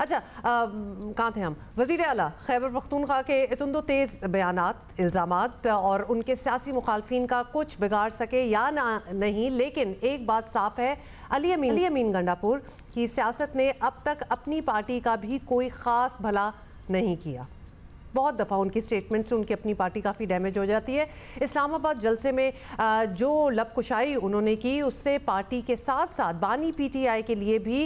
अच्छा कहाँ थे हम वजीर अला खैबर पख्तूनखा के इतन तेज़ बयान इल्ज़ाम और उनके सियासी मुखालफी का कुछ बिगाड़ सके या ना नहीं लेकिन एक बात साफ है अली अमीन अली अमीन गंडापुर की सियासत ने अब तक अपनी पार्टी का भी कोई ख़ास भला नहीं किया बहुत दफ़ा उनकी स्टेटमेंट से उनकी अपनी पार्टी काफ़ी डैमेज हो जाती है इस्लामाबाद जलसे में जो कुशाई उन्होंने की उससे पार्टी के साथ साथ बानी पीटीआई के लिए भी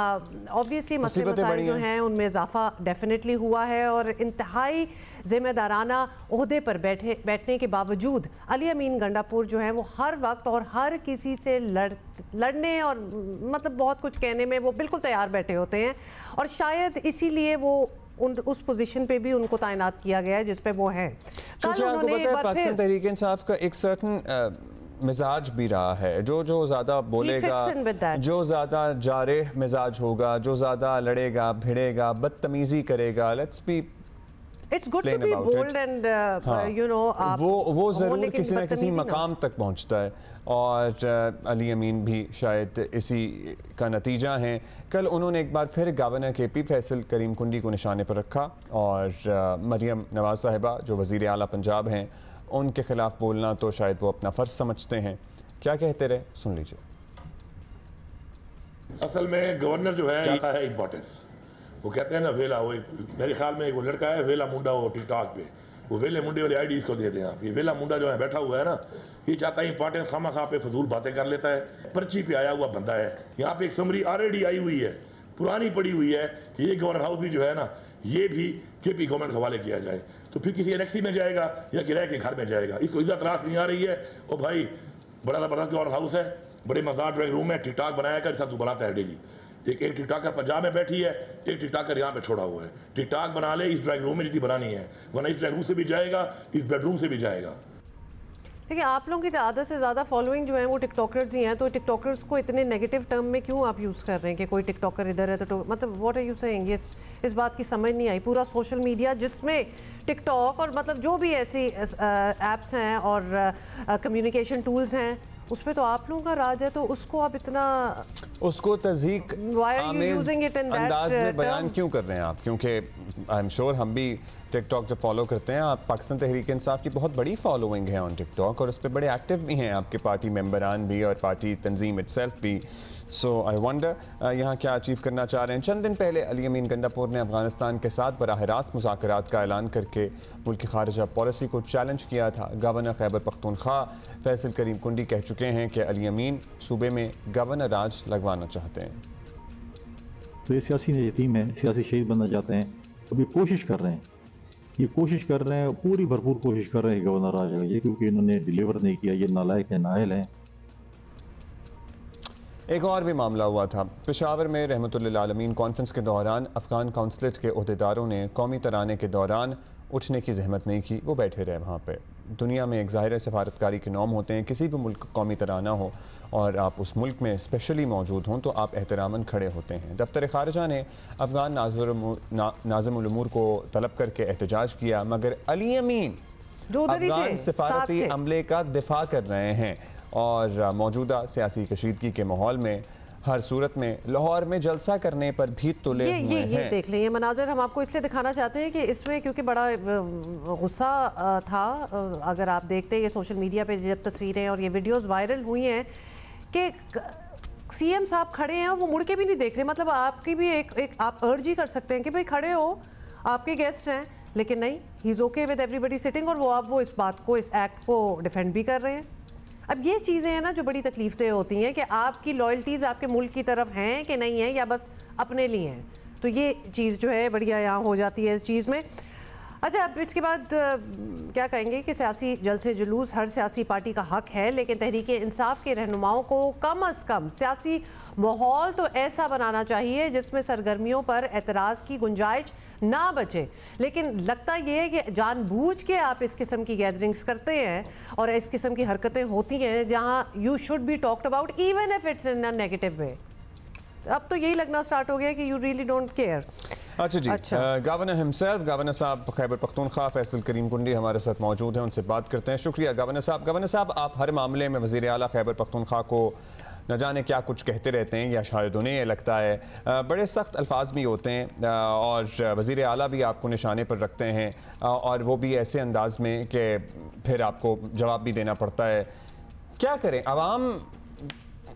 ऑब्वियसली मसले मसाइल जो हैं उनमें इजाफा डेफिनेटली हुआ है और इंतहाई ज़िम्मेदाराना अहदे पर बैठे बैठने के बावजूद अली अमीन गंडापुर जो हैं वो हर वक्त और हर किसी से लड़ लड़ने और मतलब बहुत कुछ कहने में वो बिल्कुल तैयार बैठे होते हैं और शायद इसीलिए वो उन उस पोजीशन पे भी उनको तैनात किया गया है जिस पे वो हैं तो कल उन्होंने पाकिस्तान तहरीक इंसाफ का एक सर्टन मिजाज भी रहा है जो जो ज़्यादा बोलेगा जो ज़्यादा जारे मिजाज होगा जो ज़्यादा लड़ेगा भिड़ेगा बदतमीज़ी करेगा let's be it's good to be bold and you know वो वो जरूर किसी ना किसी मकाम तक पहुंचता है और अली अमीन भी शायद इसी का नतीजा है कल उन्होंने एक बार फिर गवर्नर के पी फैसल करीम कुंडी को निशाने पर रखा और मरियम नवाज साहिबा जो वज़ी अली पंजाब हैं उनके ख़िलाफ़ बोलना तो शायद वो अपना फ़र्ज समझते हैं क्या कहते रहे सुन लीजिए असल में गवर्नर जो है इम्पोर्टेंस वो कहते हैं ना वेला वो मेरे ख्याल में एक वो लड़का है वेला मुंडा वो टिकटॉक पे वो वेले मुंडे वाली आईडी इसको दे दें आप ये वेला मुंडा जो है बैठा हुआ है ना ये चाहता है पार्टी खामा खा पे फजूल बातें कर लेता है पर्ची पे आया हुआ बंदा है यहाँ पे एक समरी ऑलरेडी आई हुई है पुरानी पड़ी हुई है कि ये गवर्नर हाउस भी जो है ना ये भी के पी गवर्नमेंट के हवाले किया जाए तो फिर किसी एनएक्सी में जाएगा या किराए के घर में जाएगा इसको इज्जत रास नहीं आ रही है ओ भाई बड़ा ज़बरदस्त गवर्नर हाउस है बड़े मजार ड्राइंग रूम है ठीक ठाक बनाया कर सब तू बनाता है डेली एक एक टिकटाकर पंजाब में बैठी है एक टिकटाकर यहाँ पे छोड़ा हुआ है टिकटाक बना ले इस ड्राइंग रूम में जितनी बनानी है वरना इस ड्राइंग रूम से भी जाएगा इस बेडरूम से भी जाएगा देखिए आप लोगों की तो आदत से ज़्यादा फॉलोइंग जो है वो टिकटॉकर्स ही हैं तो टिकटॉकर्स को इतने नेगेटिव टर्म में क्यों आप यूज़ कर रहे हैं कि कोई टिकटॉकर इधर है तो तो मतलब व्हाट आर यू सेइंग इस इस बात की समझ नहीं आई पूरा सोशल मीडिया जिसमें टिकटॉक और मतलब जो भी ऐसी ऐप्स हैं और कम्युनिकेशन टूल्स हैं उस पर तो आप लोगों का राज है तो उसको आप इतना उसको तजीक अंदाज में uh, बयान क्यों कर रहे हैं आप क्योंकि आई एम श्योर हम भी टिकटॉक जब फॉलो करते हैं आप पाकिस्तान तहरीक इंसाफ की बहुत बड़ी फॉलोइंग है ऑन टिकटॉक और उस पर बड़े एक्टिव भी हैं आपके पार्टी मेम्बरान भी और पार्टी तंजीम इट भी सो आई वंडर यहाँ क्या अचीव करना चाह रहे हैं चंद दिन पहले अली अमीन गंडापुर ने अफगानिस्तान के साथ बरह रास्त मुजाकर का ऐलान करके मुल्क की खारजा पॉलिसी को चैलेंज किया था गवर्नर खैबर पख्तनख्वा फैसल करीम कुंडी कह चुके हैं कि अली अमीन सूबे में गवर्नर राज लगवाना चाहते हैं तो ये सियासी यतीम है सियासी शहीद बनना चाहते हैं अब ये कोशिश कर रहे हैं ये कोशिश कर रहे हैं पूरी भरपूर कोशिश कर रहे हैं गवर्नर राज ये क्योंकि इन्होंने डिलीवर नहीं किया ये नालायक है नायल हैं एक और भी मामला हुआ था पेशावर में रहमत आलमीन कॉन्फ्रेंस के दौरान अफगान काउंसलेट के अहदेदारों ने कौमी तराने के दौरान उठने की जहमत नहीं की वो बैठे रहे वहाँ पर दुनिया में एक ज़ाहिर सफारतकारी के नॉम होते हैं किसी भी मुल्क कौमी तराना हो और आप उस मुल्क में स्पेशली मौजूद हों तो आप एहतरामन खड़े होते हैं दफ्तर खारजा ने अफगान ना, नाजमूर को तलब करके एहतजाज किया मगर अली अमीन अफगान सफारती अमले का दिफा कर रहे हैं और मौजूदा सियासी कशीदगी के माहौल में हर सूरत में लाहौर में जलसा करने पर भी तुले ये, हुए ये, ये देख लें ये मनाजर हम आपको इसलिए दिखाना चाहते हैं कि इसमें क्योंकि बड़ा गुस्सा था अगर आप देखते हैं ये सोशल मीडिया पे जब तस्वीरें और ये वीडियोस वायरल हुई हैं कि सीएम साहब खड़े हैं वो मुड़ के भी नहीं देख रहे मतलब आपकी भी एक एक आप अर्जी कर सकते हैं कि भाई खड़े हो आपके गेस्ट हैं लेकिन नहीं he is okay with everybody sitting और वो आप वो इस बात को इस एक्ट को डिफेंड भी कर रहे हैं अब ये चीज़ें हैं ना जो बड़ी तकलीफ दे होती हैं कि आपकी लॉयल्टीज़ आपके मुल्क की तरफ हैं कि नहीं हैं या बस अपने लिए हैं तो ये चीज़ जो है बढ़िया यहाँ हो जाती है इस चीज़ में अच्छा अब इसके बाद क्या कहेंगे कि सियासी जलसे जुलूस हर सियासी पार्टी का हक है लेकिन तहरीक इंसाफ के रहनुमाओं को कम अज़ कम सियासी माहौल तो ऐसा बनाना चाहिए जिसमें सरगर्मियों पर एतराज़ की गुंजाइश ना बचे लेकिन लगता ये है कि जानबूझ के आप इस किस्म की गैदरिंग्स करते हैं और इस किस्म की हरकतें होती हैं जहाँ you should be talked about even if it's in a negative way अब तो यही लगना स्टार्ट हो गया कि यू रियली डोंट केयर अच्छा जी अच्छा। गवर्नर हिमसेल्फ गवर्नर साहब खैबर पख्तूनख्वा फैसल करीम कुंडी हमारे साथ मौजूद हैं उनसे बात करते हैं शुक्रिया गवर्नर साहब गवर्नर साहब आप हर मामले में वजीर अली खैबर पख्तूनख्वा को न जाने क्या कुछ कहते रहते हैं या शायद उन्हें ये लगता है बड़े सख्त अल्फाज भी होते हैं और वज़ी अली भी आपको निशाने पर रखते हैं और वो भी ऐसे अंदाज में कि फिर आपको जवाब भी देना पड़ता है क्या करें आवाम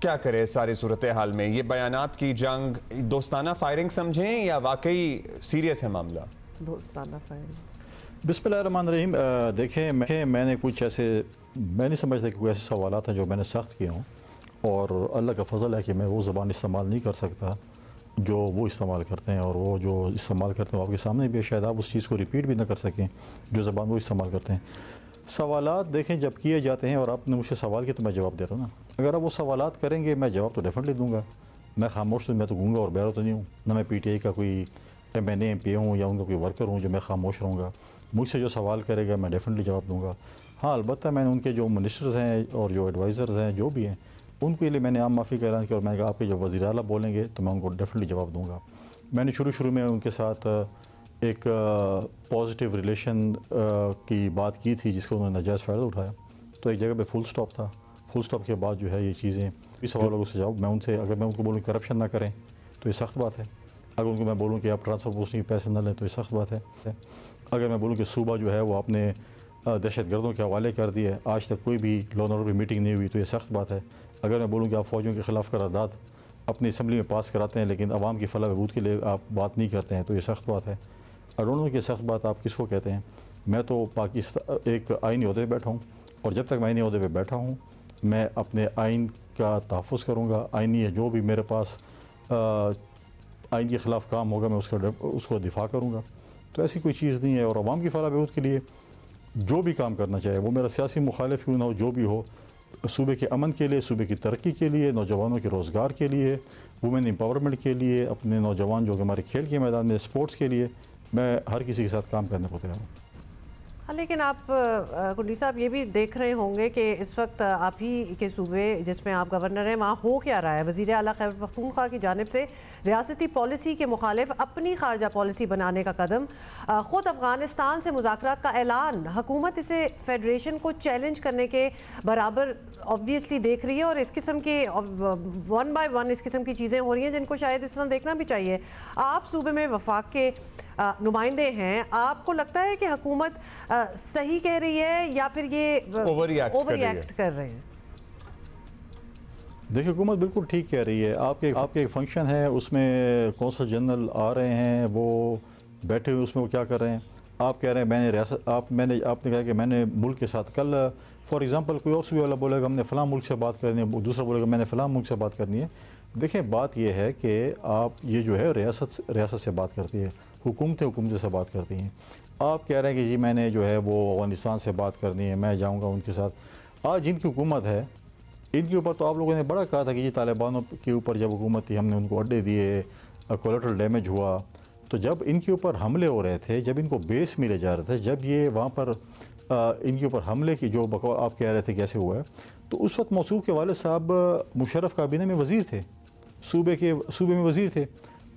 क्या करें सारी सूरत हाल में ये बयान की जंग दोस्ताना फायरिंग समझें या वाकई सीरियस है मामला दोस्ताना फायरिंग बिस्मिल्लाहमान रहीम देखें मैं मैंने कुछ ऐसे मैं नहीं समझता कि कोई ऐसे सवाल हैं जो मैंने सख्त किए हों और अल्लाह का फजल है कि मैं वो ज़बान इस्तेमाल नहीं कर सकता जो वो इस्तेमाल करते हैं और वो जो इस्तेमाल करते हैं आपके सामने भी शायद आप उस चीज़ को रिपीट भी ना कर सकें जो ज़बान वो इस्तेमाल करते हैं सवाल देखें जब किए जाते हैं और आपने मुझसे सवाल किया तो मैं जवाब दे रहा हूँ ना अगर आप वो सवाल करेंगे मैं जवाब तो डेफिनेटली दूँगा मैं खामोश तो मैं तो गूँगा और बैरो तो नहीं हूँ ना मैं पी टी आई का कोई M N M P A हूँ या उनका कोई वर्कर हूँ जो मैं खामोश रहूँगा मुझसे जो सवाल करेगा मैं डेफिनेटली जवाब दूँगा हाँ अलबत्त मैंने उनके जो मिनिस्टर्स हैं और जो एडवाइज़र्स हैं जो भी हैं उनके लिए मैंने आम माफ़ी का ऐलान किया और मैंने कहा आपके जब वज़ी अला बोलेंगे तो मैं उनको डेफिनेटली जवाब दूँगा मैंने शुरू शुरू में उनके साथ एक पॉजिटिव रिलेशन की बात की थी जिसको उन्होंने नजायज़ फ़ायदा उठाया तो एक जगह पे फुल स्टॉप था फुल स्टॉप के बाद जो है ये चीज़ें इस लोगों को जाओ मैं उनसे अगर मैं उनको बोलूँ करप्शन ना करें तो ये सख्त बात है अगर उनको मैं बोलूँ कि आप ट्रांसफर पोस्ट के पैसे ना लें तो ये सख्त बात है अगर मैं बोलूँ कि सूबा जो है वो आपने दहशत गर्दों के हवाले कर दिए आज तक कोई भी लोन और की मीटिंग नहीं हुई तो ये सख्त बात है अगर मैं बोलूँ कि आप फौजियों के खिलाफ करारदाद अपनी इसम्बली में पास कराते हैं लेकिन आवाम की फला बहबूद के लिए आप बात नहीं करते हैं तो ये सख्त बात है अरुणों की सख्त बात आप किसको कहते हैं मैं तो पाकिस्तान एक आइनी अहदे पर बैठा हूँ और जब तक मैं आइनी अहदे पर बैठा हूँ मैं अपने आइन का तहफ़ करूँगा आइनी है जो भी मेरे पास आइन के ख़िलाफ़ काम होगा मैं उसका उसको दिफा करूँगा तो ऐसी कोई चीज़ नहीं है और आवाम की फला बहबूद के लिए जो भी काम करना चाहे वो मेरा सियासी मुखालिफ क्यों ना हो जो भी हो सूबे के अमन के लिए सूबे की तरक्की के लिए नौजवानों के रोज़गार के लिए वुमेन एम्पावरमेंट के लिए अपने नौजवान जो कि हमारे खेल के मैदान में स्पोर्ट्स के लिए मैं हर किसी के साथ काम करने को तैयार हूँ हाँ, लेकिन आप कुंडी साहब ये भी देख रहे होंगे कि इस वक्त आप ही के सूबे जिसमें आप गवर्नर हैं वहाँ हो क्या रहा है वज़ी अला खैर पख्तूनख्वा की जानब से रियासती पॉलिसी के मुखालिफ अपनी खारजा पॉलिसी बनाने का कदम ख़ुद अफ़गानिस्तान से मुजाकर का ऐलान हुकूमत इसे फेडरेशन को चैलेंज करने के बराबर ऑब्वियसली देख रही है और इस किस्म के वन बाई वन इस किस्म की चीज़ें हो रही हैं जिनको शायद इस तरह देखना भी चाहिए आप सूबे में वफाक के नुमाइंदे हैं आपको लगता है कि हुकूमत सही कह रही है या फिर ये ओवर रिएक्ट कर रहे हैं देखिए हुकूमत बिल्कुल ठीक कह रही है आपके आपके एक फंक्शन है उसमें कौंसल जनरल आ रहे हैं वो बैठे हुए उसमें वो क्या कर रहे हैं आप कह रहे हैं मैंने रियासत आप मैंने आपने कहा कि मैंने मुल्क के साथ कल फॉर एग्ज़ाम्पल कोई और सूबे वाला बोलेगा हमने फ़लाँ मुल्क से बात करनी है दूसरा बोलेगा मैंने फ़लाँ मुल्क से बात करनी है देखें बात यह है कि आप ये जो है रियासत रियासत से बात करती है हुकूमत हुकूमतों से बात करती हैं आप कह रहे हैं कि जी मैंने जो है वो अफगानिस्तान से बात करनी है मैं जाऊँगा उनके साथ आज जिनकी हुकूमत है इनके ऊपर तो आप लोगों ने बड़ा कहा था कि जी तालिबानों के ऊपर जब हुकूमत थी हमने उनको अड्डे दिए कोलेट्रल डैमेज हुआ तो जब इनके ऊपर हमले हो रहे थे जब इनको बेस मिले जा रहे थे जब ये वहाँ पर आ, इनके ऊपर हमले की जो बकौल आप कह रहे थे कैसे हुआ है तो उस वक्त मौसू के वाले साहब मुशरफ काबीना में वज़ीर थे सूबे के सूबे में वज़ीर थे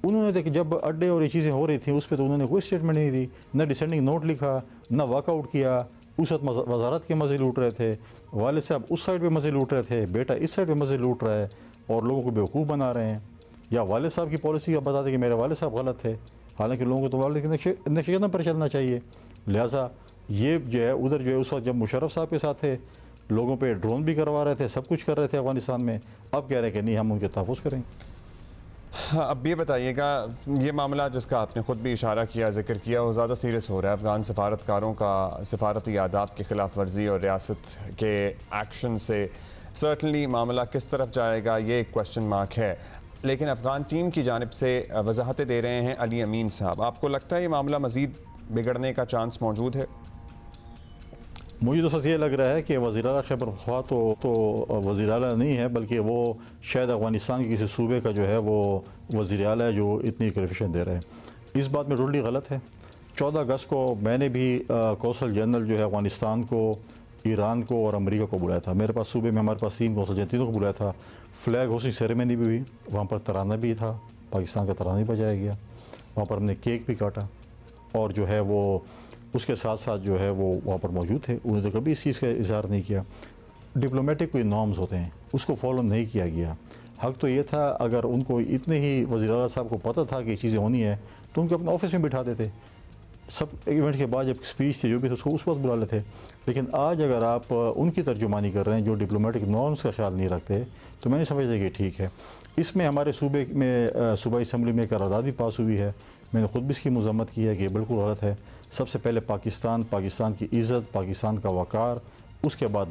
उन्होंने देखिए जब अड्डे और ये चीज़ें हो रही थी उस पर तो उन्होंने कोई स्टेटमेंट नहीं दी न डिसेंडिंग नोट लिखा न वर्कआउट किया उस वक्त वजारत के मज़े लूट रहे थे वाले साहब उस साइड पे मज़े लूट रहे थे बेटा इस साइड पे मज़े लूट रहा है और लोगों को बेवकूफ़ बना रहे हैं या वालद साहब की पॉलिसी आप बता दें कि मेरे वाले साहब गलत है हालांकि लोगों को तो वाले नक्शे कदम पर चलना चाहिए लिहाजा ये जो है उधर जो है उस वक्त जब मुशरफ साहब के साथ थे लोगों पर ड्रोन भी करवा रहे थे सब कुछ कर रहे थे अफगानिस्तान में अब कह रहे हैं कि नहीं हम उनके तहफ़ करेंगे हाँ, अब ये बताइएगा ये मामला जिसका आपने ख़ुद भी इशारा किया जिक्र किया वो ज़्यादा सीरियस हो रहा है अफ़गान सफारतकारों का सफारती आदाब की खिलाफ वर्जी और रियासत के एक्शन से सर्टनली मामला किस तरफ जाएगा ये एक क्वेश्चन मार्क है लेकिन अफ़गान टीम की जानब से वजाहतें दे रहे हैं अली अमीन साहब आपको लगता है ये मामला मज़ीद बिगड़ने का चांस मौजूद है मुझे तो सच ये लग रहा है कि वज़ी अल खैबर खा तो तो वज़ी अल नहीं है बल्कि वो शायद अफगानिस्तान के किसी सूबे का जो है वो वज़ी अल है जो इतनी क्रिफिशन दे रहे हैं इस बात में टोटली गलत है चौदह अगस्त को मैंने भी कौंसल जनरल जो है अफगानिस्तान को ईरान को और अमेरिका को बुलाया था मेरे पास सूबे में हमारे पास तीन कौंसल जनतीनों को बुलाया था फ्लैग हाउसिंग सेरेमनी भी हुई वहाँ पर तराना भी था पाकिस्तान का तराना भी बजाया गया वहाँ पर हमने केक भी काटा और जो है वो उसके साथ साथ जो है वो वहाँ पर मौजूद थे उन्होंने तो कभी इस चीज़ का इजहार नहीं किया डिप्लोमेटिक कोई नॉर्म्स होते हैं उसको फॉलो नहीं किया गया हक तो ये था अगर उनको इतने ही वजी अला साहब को पता था कि चीज़ें होनी है तो उनको अपने ऑफिस में बिठा देते सब इवेंट के बाद जब स्पीच थी जो भी थे उसको उस वक्त बुला लेते लेकिन आज अगर आप उनकी तर्जुमानी कर रहे हैं जो डिप्लोमेटिक नॉर्म्स का ख्याल नहीं रखते तो मैंने समझा कि ठीक है इसमें हमारे सूबे में सूबाई इसम्बली में करारदाद भी पास हुई है मैंने ख़ुद भी इसकी मजम्मत की है कि बिल्कुल गलत है सबसे पहले पाकिस्तान पाकिस्तान की इज़्ज़त पाकिस्तान का वक़ार उसके बाद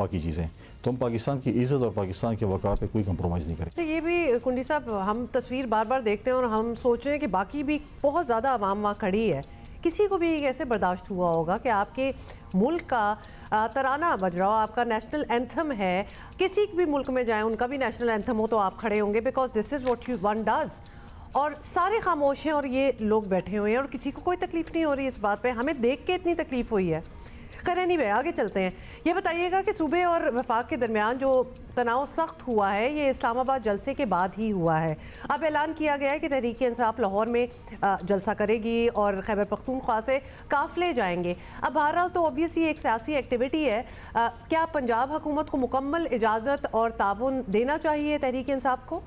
बाकी चीज़ें तो हम पाकिस्तान की इज़्ज़त और पाकिस्तान के वक़ार पे कोई कंप्रोमाइज़ नहीं करेंगे अच्छा, ये भी कुंडी साहब हम तस्वीर बार बार देखते हैं और हम सोच रहे हैं कि बाकी भी बहुत ज़्यादा आवाम वहाँ खड़ी है किसी को भी ऐसे बर्दाश्त हुआ होगा कि आपके मुल्क का तराना बज रहा हो आपका नेशनल एंथम है किसी भी मुल्क में जाएँ उनका भी नेशनल एंथम हो तो आप खड़े होंगे because this is what you one does और सारे खामोश हैं और ये लोग बैठे हुए हैं और किसी को कोई तकलीफ़ नहीं हो रही इस बात पे हमें देख के इतनी तकलीफ़ हुई है करें नहीं भाई आगे चलते हैं ये बताइएगा कि सूबे और वफाक के दरमियान जो तनाव सख्त हुआ है ये इस्लामाबाद जलसे के बाद ही हुआ है अब ऐलान किया गया है कि तहरीक इंसाफ लाहौर में जलसा करेगी और खैबर पख्तूनख्वा से काफले जाएंगे अब बहरहाल तो ऑबियसली एक सियासी एक्टिविटी है आ, क्या पंजाब हुकूमत को मुकम्मल इजाज़त और ताउन देना चाहिए तहरीक इंसाफ को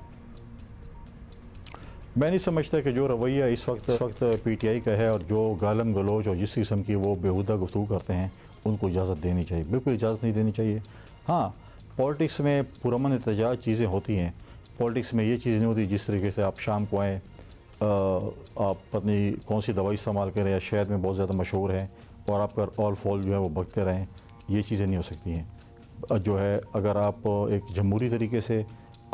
मैं नहीं समझता कि जो रवैया इस वक्त इस वक्त पी टी आई का है और जो गालम गलोच और जिस किस्म की वो बेहुदा गुफ्तु करते हैं उनको इजाज़त देनी चाहिए बिल्कुल इजाज़त नहीं देनी चाहिए हाँ पॉलिटिक्स में पुरमन एहतजाज चीज़ें होती हैं पॉलिटिक्स में ये चीज़ नहीं होती जिस तरीके से आप शाम को आएँ आप पत्नी कौन सी दवाई इस्तेमाल करें या शहद में बहुत ज़्यादा मशहूर हैं और आपका ऑल फॉल जो है वो भगते रहें ये चीज़ें नहीं हो सकती हैं जो है अगर आप एक जमहूरी तरीके से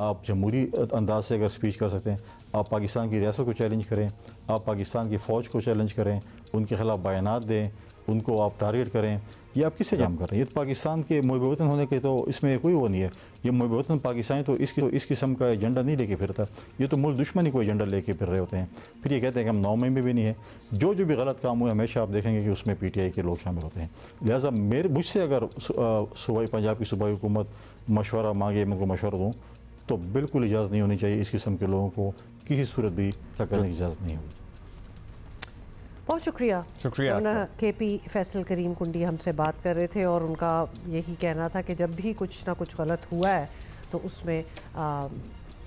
आप जमहूरी अंदाज से अगर स्पीच कर सकते हैं आप पाकिस्तान की रियासत को चैलेंज करें आप पाकिस्तान की फ़ौज को चैलेंज करें उनके खिलाफ बयानात दें उनको आप टारगेट करें ये आप किससे जाम कर रहे हैं ये तो पाकिस्तान के वतन होने के तो इसमें कोई वो नहीं है ये मुबवतन पाकिस्तान तो इसकी तो इस किस्म का एजेंडा नहीं लेके फिरता ये तो मुल्क दुश्मनी को एजेंडा लेके फिर रहे होते हैं फिर ये कहते हैं कि हम नौ में भी नहीं है जो जो भी गलत काम हुए हमेशा आप देखेंगे कि उसमें पी टी आई के लोग शामिल होते हैं लिहाजा मेरे मुझसे अगर सूबाई पंजाब की सूबाई हुकूमत मशवरा मांगे मैं उनको मशवरा दूँ तो बिल्कुल इजाज़त नहीं होनी चाहिए इस किस्म के लोगों को किसी सूरत भी करने की इजाज़त नहीं होगी बहुत शुक्रिया शुक्रिया तो के पी फैसल करीम कुंडी हमसे बात कर रहे थे और उनका यही कहना था कि जब भी कुछ ना कुछ गलत हुआ है तो उसमें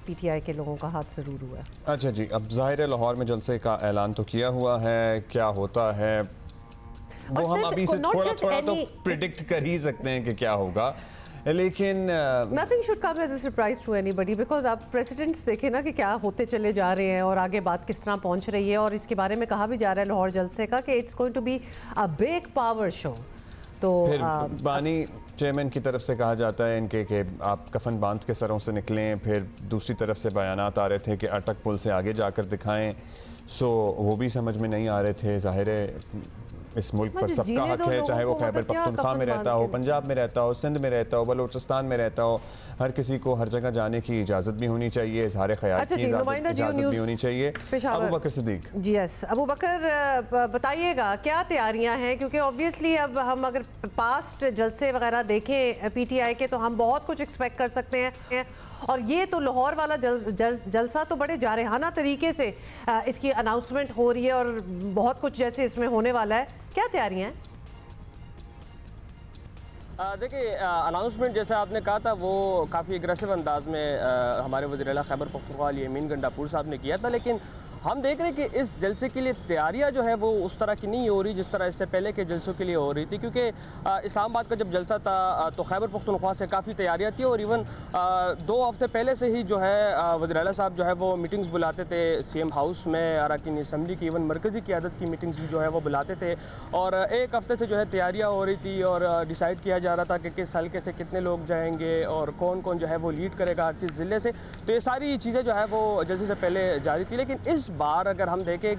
पीटीआई के लोगों का हाथ ज़रूर हुआ है अच्छा जी अब ज़ाहिर है लाहौर में जलसे का ऐलान तो किया हुआ है क्या होता है वो हम अभी से थोड़ा थोड़ा तो any... तो प्रिडिक्ट कर ही सकते हैं कि क्या होगा लेकिन nothing should come as a surprise to anybody because आप प्रेसिडेंट्स देखें ना कि क्या होते चले जा रहे हैं और आगे बात किस तरह पहुंच रही है और इसके बारे में कहा भी जा रहा है लाहौर जलसे का कि it's going to be a big power show तो फिर आ, बानी चेयरमैन की तरफ से कहा जाता है इनके कि आप कफन बांध के सरों से निकलें फिर दूसरी तरफ से बयान आ रहे थे कि अटक पुल से आगे जाकर दिखाएं सो वो भी समझ में नहीं आ रहे थे ज़ाहिर है इस मुल्क पर सबका हक है चाहे वो खैबर पख्तनख्वा में रहता हो पंजाब में रहता हो सिंध में रहता हो बलोचिस्तान में रहता हो हर किसी को हर जगह जाने की इजाज़त भी होनी चाहिए इजहार ख्याल अच्छा की इजाज़त भी होनी चाहिए अबू बकर सदीक जी यस अबू बकर बताइएगा क्या तैयारियाँ हैं क्योंकि ऑब्वियसली अब हम अगर पास्ट जलसे वगैरह देखें पी के तो हम बहुत कुछ एक्सपेक्ट कर सकते हैं और ये तो लाहौर वाला जल, जल, जलसा तो बड़े जारहाना तरीके से इसकी अनाउंसमेंट हो रही है और बहुत कुछ जैसे इसमें होने वाला है क्या तैयारियाँ हैं देखिए अनाउंसमेंट जैसे आपने कहा था वो काफ़ी अग्रेसिव अंदाज में आ, हमारे वजी खैबर ये मीन गंडापुर साहब ने किया था लेकिन हम देख रहे हैं कि इस जलसे के लिए तैयारियां जो है वो उस तरह की नहीं हो रही जिस तरह इससे पहले के जलसों के लिए हो रही थी क्योंकि इस्लामाबाद का जब जलसा था तो खैबर पख्तनख्वा से काफ़ी तैयारियाँ थी और इवन दो हफ्ते पहले से ही जो है वजराला साहब जो है वो मीटिंग्स बुलाते थे एम हाउस में अरकान इसम्बली की इवन मरकज़ी क्यादत की मीटिंग्स भी जो है वो बुलाते थे और एक हफ्ते से जो है तैयारियाँ हो रही थी और डिसाइड किया जा रहा था कि किस हल्के से कितने लोग जाएंगे और कौन कौन जो है वो लीड करेगा किस ज़िले से तो ये सारी चीज़ें जो है वो जलसे से पहले जारी थी लेकिन इस बार अगर हम देखें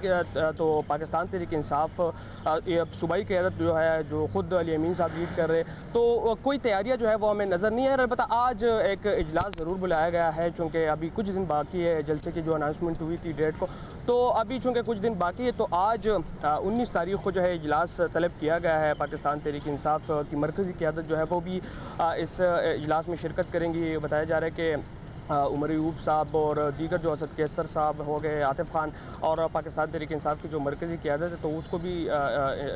तो पाकिस्तान तरीक इंसाफ सूबाई क्यादत जो है जो खुद अली अमीन साहब लीड कर रहे तो कोई तैयारियाँ जो है वो हमें नज़र नहीं आ है बता आज एक इजलास ज़रूर बुलाया गया है चूँकि अभी कुछ दिन बाकी है जलसे की जो अनाउंसमेंट हुई थी डेट को तो अभी चूँकि कुछ दिन बाकी है तो आज उन्नीस तारीख को जो है इजलास तलब किया गया है पाकिस्तान तहरीक इंसाफ की मरकज़ी क्यादत जो है वो भी इस इजलास में शिरकत करेंगी बताया जा रहा है कि उमर यूब साहब और दीगर जो असद केसर साहब हो गए आतिफ खान और पाकिस्तान तरीके इंसाफ की जो मरकज़ी क्यादत है तो उसको भी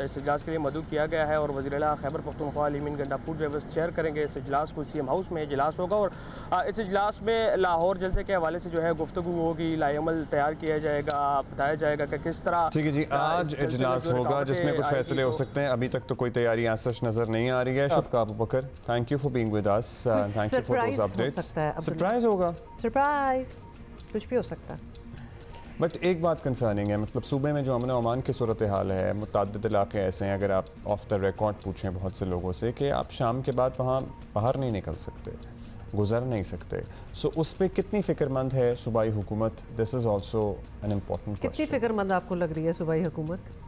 इस इजलास के लिए मदू किया गया है और वजी अला खैबर पख्तनख्वा अलीमिन गंडापुर जो है चेयर करेंगे इस अजलास को सी एम हाउस में इजलास होगा और इस इजलास में लाहौर जलसे के हवाले से जो है गुफ्तु होगी लाजमल तैयार किया जाएगा बताया जाएगा कि किस तरह ठीक है जी आज इजलास होगा जिसमें कुछ फैसले हो तो सकते हैं अभी तक तो कोई तैयारी यहाँ सच नज़र नहीं आ रही है हाँ। शुभ काबू Bakar thank you for being with thank you for updates surprise होगा होगा सरप्राइज कुछ भी हो सकता है बट एक बात कंसर्निंग है मतलब सूबे में जो अमन अमान की सूरत हाल है मुतद इलाके ऐसे हैं अगर आप ऑफ द रिकॉर्ड पूछें बहुत से लोगों से कि आप शाम के बाद वहाँ बाहर नहीं निकल सकते गुजर नहीं सकते सो so, उस पर कितनी फिक्रमंद है सूबाई हुकूमत this is also an important कितनी फिक्रमंद आपको लग रही है सूबाई हुकूमत